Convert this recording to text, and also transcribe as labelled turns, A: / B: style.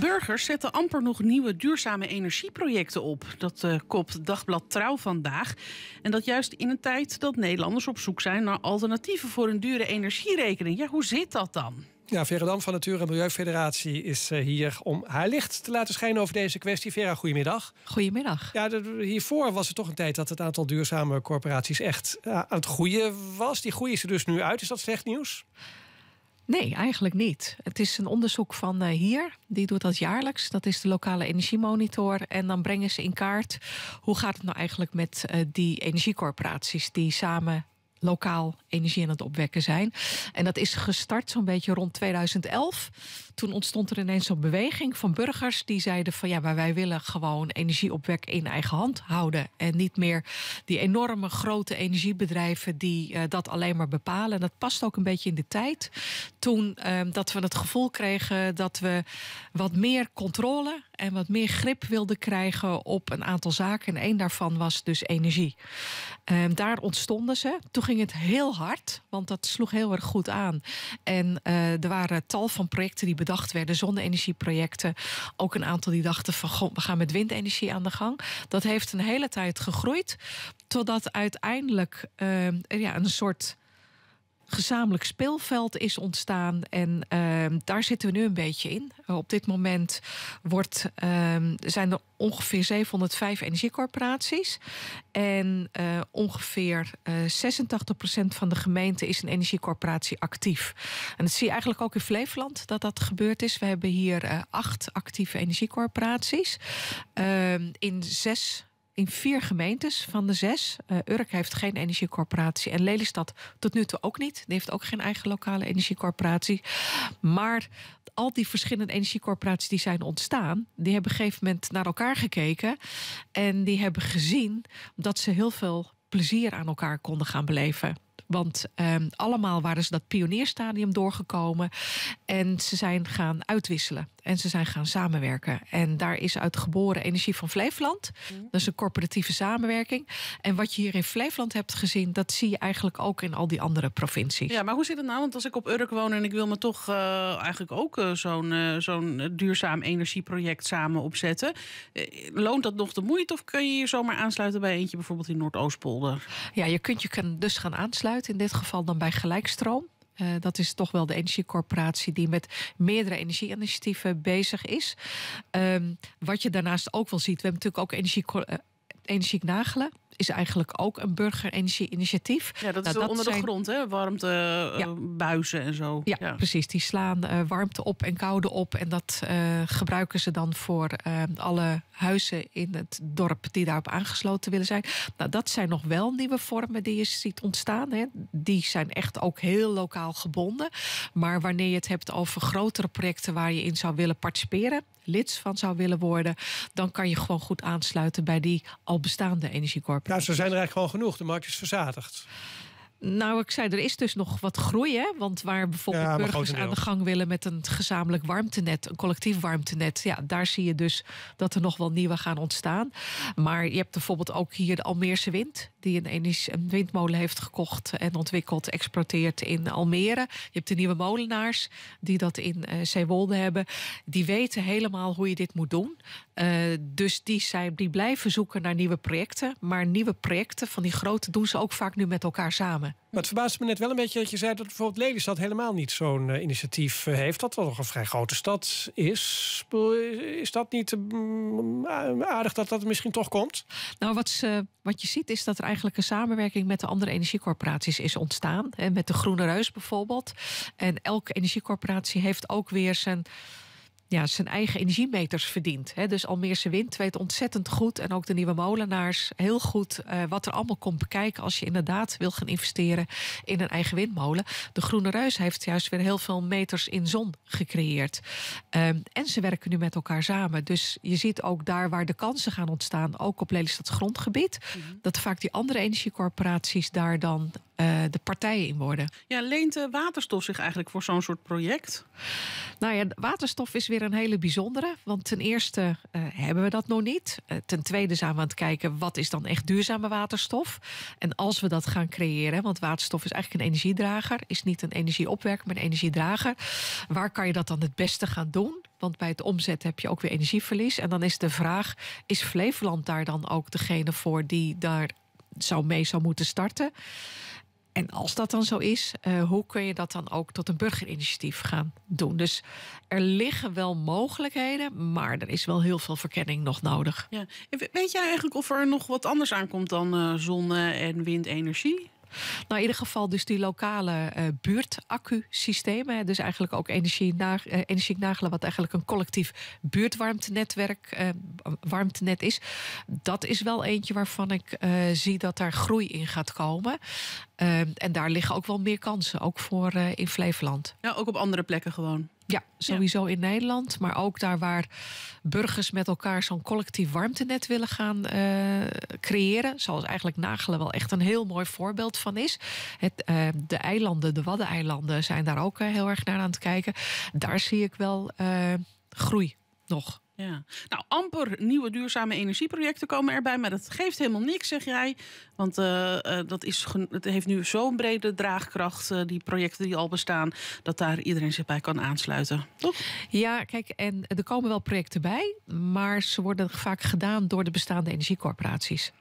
A: Burgers zetten amper nog nieuwe duurzame energieprojecten op. Dat uh, kopt Dagblad Trouw vandaag. En dat juist in een tijd dat Nederlanders op zoek zijn naar alternatieven voor een dure energierekening. Ja, hoe zit dat dan?
B: Ja, Vera Dam van Natuur- en Milieufederatie is eh, hier om haar licht te laten schijnen over deze kwestie. Vera, goedemiddag. Goedemiddag. Ja, hiervoor was er toch een tijd dat het aantal duurzame corporaties echt eh, aan het groeien was. Die groeien ze dus nu uit. Is dat slecht nieuws? Nee, eigenlijk niet. Het is een onderzoek van eh, hier. Die doet dat jaarlijks. Dat is de lokale energiemonitor. En dan brengen ze in kaart hoe gaat het nou eigenlijk met eh, die energiecorporaties die samen lokaal energie aan het opwekken zijn. En dat is gestart zo'n beetje rond 2011. Toen ontstond er ineens zo'n beweging van burgers die zeiden van ja, maar wij willen gewoon energieopwek in eigen hand houden. En niet meer die enorme grote energiebedrijven die eh, dat alleen maar bepalen. En dat past ook een beetje in de tijd. Toen ehm, dat we het gevoel kregen dat we wat meer controle en wat meer grip wilden krijgen op een aantal zaken. En één daarvan was dus energie. Ehm, daar ontstonden ze. Toen ging het heel hard, want dat sloeg heel erg goed aan. En eh, er waren tal van projecten die bedacht werden, zonne-energieprojecten. Ook een aantal die dachten van, goh, we gaan met windenergie aan de gang. Dat heeft een hele tijd gegroeid, totdat uiteindelijk eh, ja, een soort gezamenlijk speelveld is ontstaan. En ehm, daar zitten we nu een beetje in. op dit moment wordt, ehm, zijn er ongeveer 705 energiecorporaties. En eh, ongeveer uh, eh, 86% van de gemeente is een energiecorporatie actief. En dat zie je eigenlijk ook in Flevoland dat dat gebeurd is. We hebben hier eh, acht actieve energiecorporaties. Ehm, in zes in vier gemeentes van de zes. Eh, Urk heeft geen energiecorporatie en Lelystad tot nu toe ook niet. Die heeft ook geen eigen lokale energiecorporatie. Maar al die verschillende energiecorporaties die zijn ontstaan, die hebben op een gegeven moment naar elkaar gekeken. En die hebben gezien dat ze heel veel plezier aan elkaar konden gaan beleven. Want ehm, allemaal waren ze dat pionierstadium doorgekomen en ze zijn gaan uitwisselen. En ze zijn gaan samenwerken. En daar is uit geboren Energie van Flevoland. Mm. Dat is een corporatieve samenwerking. En wat je hier in Flevoland hebt gezien, dat zie je eigenlijk ook in al die andere provincies. Ja,
A: maar hoe zit het nou? Want als ik op Urk woon en ik wil me toch eh, eigenlijk ook eh, zo'n eh, zo'n duurzaam energieproject samen opzetten. loont dat nog de moeite of
B: kun je je zomaar aansluiten bij eentje bijvoorbeeld in Noordoostpolder? Ja, je kunt je kan dus gaan aansluiten. In dit geval dan bij Gelijkstroom. Eh, dat is toch wel de energiecorporatie die met meerdere energieinitiatieven bezig is. Ehm, wat je daarnaast ook wel ziet, we hebben natuurlijk ook energie, uh, eh, Nagelen is eigenlijk ook een burgerenergie-initiatief. Ja, dat is nou, onder de grond,
A: hè? Warmtebuizen eh, en zo.
B: Ja, precies. Die slaan eh, warmte op en koude op. En dat eh, gebruiken ze dan voor alle huizen in het dorp die daarop aangesloten willen zijn. Nou, dat zijn nog wel nieuwe vormen die je ziet ontstaan. Hè? Die zijn echt ook heel lokaal gebonden. Maar wanneer je het hebt over grotere projecten waar je in zou willen participeren, lid van zou willen worden, dan kan je gewoon goed aansluiten bij die al bestaande energiekorps. Ja, nou, ze zijn er eigenlijk gewoon genoeg. De markt is verzadigd. Nou, ik zei, er is dus nog wat groei, hè? Want waar bijvoorbeeld burgers aan de gang willen met een gezamenlijk warmtenet, een collectief warmtenet, ja, daar zie je dus dat er nog wel nieuwe gaan ontstaan. Maar je hebt bijvoorbeeld ook hier de Almeerse wind, die een, een windmolen heeft gekocht en ontwikkeld, exploiteert in Almere. Je hebt de nieuwe molenaars, die dat in uh, Zeewolde hebben. Die weten helemaal hoe je dit moet doen. Eh, dus die, die blijven zoeken naar nieuwe projecten. Maar nieuwe projecten van die grote doen ze ook vaak nu met elkaar samen. Maar het verbaasde me net wel een beetje dat je zei dat bijvoorbeeld Lelystad helemaal niet zo'n eh, initiatief eh, heeft. Dat wel nog een vrij grote stad is. Is dat niet eh, mm, aardig dat dat misschien toch komt? Nou, wat, wat je ziet is dat er eigenlijk een samenwerking met de andere energiecorporaties is ontstaan. En met de Groene Reus bijvoorbeeld. En elke energiecorporatie heeft ook weer zijn ja, zijn eigen energiemeters verdient. Dus Almeerse Wind weet ontzettend goed en ook de Nieuwe Molenaars heel goed eh, wat er allemaal komt bekijken als je inderdaad wil gaan investeren in een eigen windmolen. De Groene Reus heeft juist weer heel veel meters in zon gecreëerd. Ehm, en ze werken nu met elkaar samen. Dus je ziet ook daar waar de kansen gaan ontstaan, ook op Lelystad grondgebied, mhm. dat vaak die andere energiecorporaties daar dan eh, de partijen in worden. Ja, leent eh, waterstof zich eigenlijk voor zo'n soort project? Nou ja, waterstof is weer een hele bijzondere. Want ten eerste eh, hebben we dat nog niet. ten tweede zijn we aan het kijken wat is dan echt duurzame waterstof. En als we dat gaan creëren, want waterstof is eigenlijk een energiedrager, is niet een energieopwerker, maar een energiedrager. Waar kan je dat dan het beste gaan doen? Want bij het omzetten heb je ook weer energieverlies. En dan is de vraag: is Flevoland daar dan ook degene voor die daar zou mee zou moeten starten? En als dat dan zo is, eh, hoe kun je dat dan ook tot een burgerinitiatief gaan doen? Dus er liggen wel mogelijkheden, maar er is wel heel veel verkenning nog nodig. Ja. Weet jij eigenlijk
A: of er nog wat anders aankomt dan uh, zonne- en windenergie?
B: Nou, in ieder geval dus die lokale uh, eh, buurtaccu-systemen. Dus eigenlijk ook energie, na, eh, energie nagelen, wat eigenlijk een collectief buurtwarmtenetwerk, eh, warmtenet is. Dat is wel eentje waarvan ik zie dat daar groei in gaat komen. Ehm, en daar liggen ook wel meer kansen, ook voor in Flevoland.
A: Ja, ook op andere plekken gewoon.
B: Ja, sowieso in Nederland. Maar ook daar waar burgers met elkaar zo'n collectief warmtenet willen gaan eh, creëren. Zoals eigenlijk Nagelen wel echt een heel mooi voorbeeld van is. Het, eh, de eilanden, de Waddeneilanden, zijn daar ook eh, heel erg naar aan het kijken. Daar zie ik wel groei nog. Ja. Nou, amper nieuwe duurzame energieprojecten komen erbij.
A: Maar dat geeft helemaal niks, zeg jij. Want eh, eh, dat is het heeft nu zo'n brede draagkracht, eh, die projecten die al bestaan, dat daar iedereen zich bij kan aansluiten.
B: Toch? Ja, kijk, en er komen wel projecten bij. Maar ze worden vaak gedaan door de bestaande energiecorporaties.